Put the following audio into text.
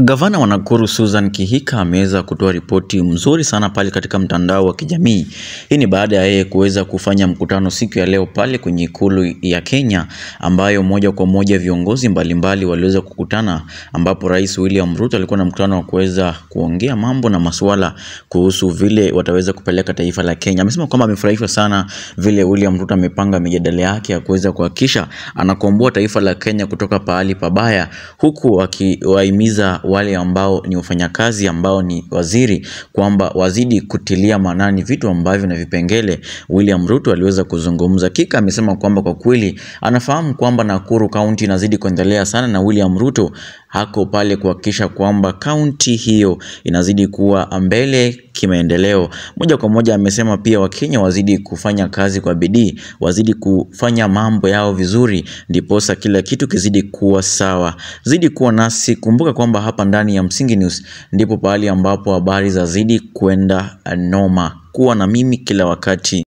Gavana wa Nakuru Susan Kihika ameweza kutoa ripoti mzuri sana pale katika mtandao wa kijamii. Hii ni baada ya yeye kuweza kufanya mkutano siku ya leo pale kwenye ikulu ya Kenya, ambayo moja kwa moja viongozi mbalimbali waliweza kukutana, ambapo Rais William Ruto alikuwa na mkutano wa kuweza kuongea mambo na masuala kuhusu vile wataweza kupeleka taifa la Kenya. Amesema kwamba amefurahishwa sana vile William Ruto amepanga mijadala yake ya kuweza kuhakikisha anakomboa taifa la Kenya kutoka pahali pabaya, huku akiwahimiza wale ambao ni wafanyakazi ambao ni waziri kwamba wazidi kutilia maanani vitu ambavyo na vipengele William Ruto aliweza kuzungumza. Kika amesema kwamba kwa kweli anafahamu kwamba Nakuru kaunti inazidi kuendelea sana na William Ruto hako pale kuhakikisha kwamba kaunti hiyo inazidi kuwa mbele kimaendeleo. Moja kwa moja amesema pia Wakenya wazidi kufanya kazi kwa bidii, wazidi kufanya mambo yao vizuri, ndiposa kila kitu kizidi kuwa sawa. Zidi kuwa nasi, kumbuka kwamba hapa ndani ya Msingi News ndipo pahali ambapo habari za zidi kwenda noma. Kuwa na mimi kila wakati.